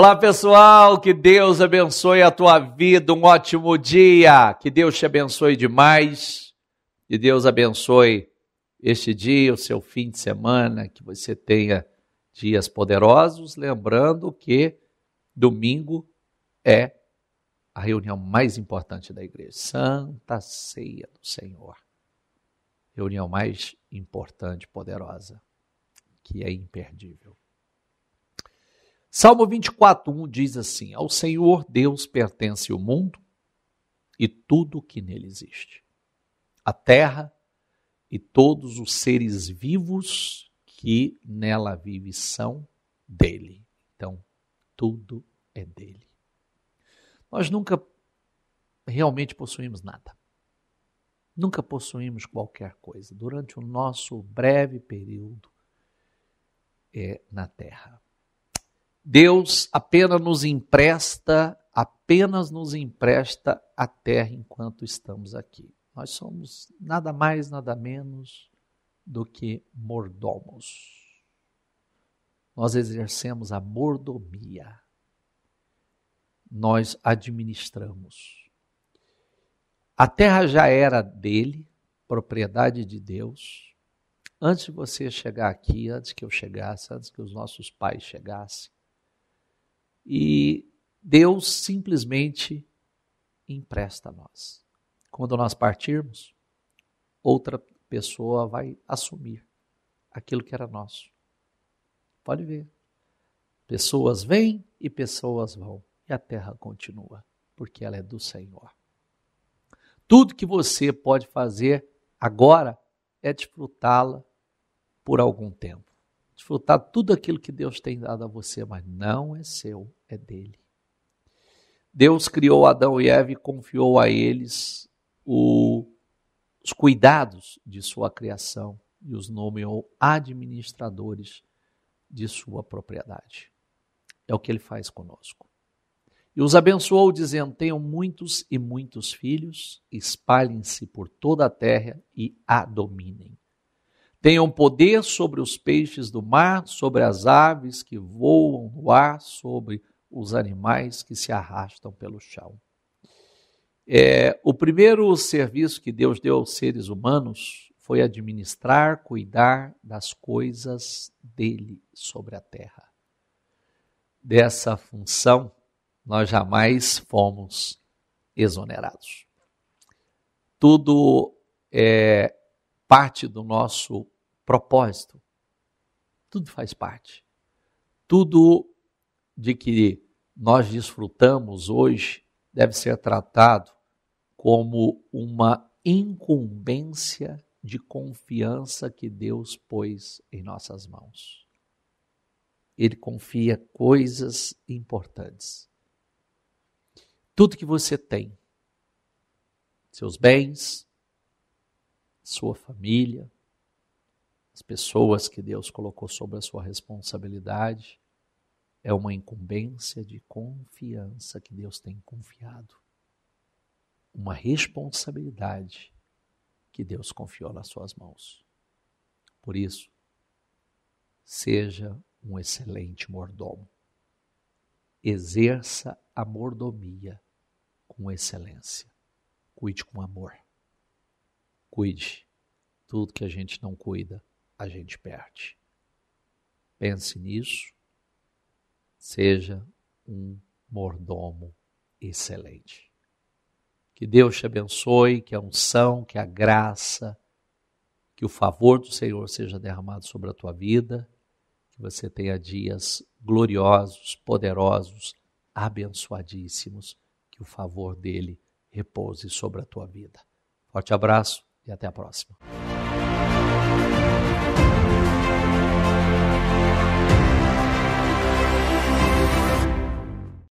Olá pessoal, que Deus abençoe a tua vida, um ótimo dia, que Deus te abençoe demais, que Deus abençoe este dia, o seu fim de semana, que você tenha dias poderosos. Lembrando que domingo é a reunião mais importante da igreja Santa Ceia do Senhor. Reunião mais importante, poderosa, que é imperdível. Salmo 24, 1 diz assim: Ao Senhor Deus pertence o mundo e tudo que nele existe, a terra e todos os seres vivos que nela vivem são dele. Então, tudo é dele. Nós nunca realmente possuímos nada. Nunca possuímos qualquer coisa durante o nosso breve período é, na Terra. Deus apenas nos empresta, apenas nos empresta a terra enquanto estamos aqui. Nós somos nada mais, nada menos do que mordomos. Nós exercemos a mordomia. Nós administramos. A terra já era dele, propriedade de Deus. Antes de você chegar aqui, antes que eu chegasse, antes que os nossos pais chegassem, e Deus simplesmente empresta a nós. Quando nós partirmos, outra pessoa vai assumir aquilo que era nosso. Pode ver. Pessoas vêm e pessoas vão, e a terra continua, porque ela é do Senhor. Tudo que você pode fazer agora é desfrutá-la por algum tempo. Desfrutar tudo aquilo que Deus tem dado a você, mas não é seu é dele. Deus criou Adão e Eva e confiou a eles o, os cuidados de sua criação e os nomeou administradores de sua propriedade. É o que ele faz conosco. E os abençoou, dizendo: Tenham muitos e muitos filhos, espalhem-se por toda a terra e a dominem. Tenham poder sobre os peixes do mar, sobre as aves que voam no ar, sobre os animais que se arrastam pelo chão. É, o primeiro serviço que Deus deu aos seres humanos foi administrar, cuidar das coisas dele sobre a terra. Dessa função, nós jamais fomos exonerados. Tudo é parte do nosso propósito. Tudo faz parte. Tudo de que nós desfrutamos hoje deve ser tratado como uma incumbência de confiança que Deus pôs em nossas mãos. Ele confia coisas importantes. Tudo que você tem, seus bens, sua família, as pessoas que Deus colocou sob a sua responsabilidade, é uma incumbência de confiança que Deus tem confiado. Uma responsabilidade que Deus confiou nas suas mãos. Por isso, seja um excelente mordomo. Exerça a mordomia com excelência. Cuide com amor. Cuide. Tudo que a gente não cuida, a gente perde. Pense nisso Seja um mordomo excelente. Que Deus te abençoe, que a unção, que a graça, que o favor do Senhor seja derramado sobre a tua vida, que você tenha dias gloriosos, poderosos, abençoadíssimos, que o favor dele repouse sobre a tua vida. Forte abraço e até a próxima.